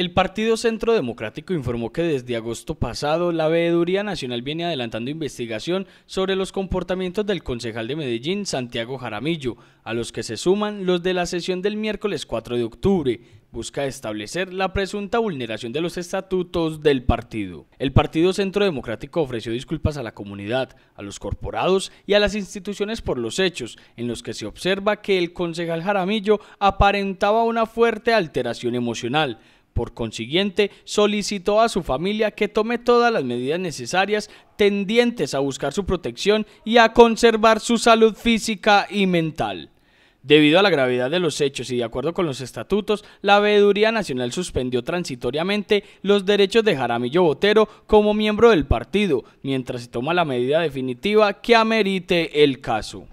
El Partido Centro Democrático informó que desde agosto pasado la Veeduría Nacional viene adelantando investigación sobre los comportamientos del concejal de Medellín, Santiago Jaramillo, a los que se suman los de la sesión del miércoles 4 de octubre, busca establecer la presunta vulneración de los estatutos del partido. El Partido Centro Democrático ofreció disculpas a la comunidad, a los corporados y a las instituciones por los hechos, en los que se observa que el concejal Jaramillo aparentaba una fuerte alteración emocional, por consiguiente, solicitó a su familia que tome todas las medidas necesarias tendientes a buscar su protección y a conservar su salud física y mental. Debido a la gravedad de los hechos y de acuerdo con los estatutos, la Veeduría Nacional suspendió transitoriamente los derechos de Jaramillo Botero como miembro del partido, mientras se toma la medida definitiva que amerite el caso.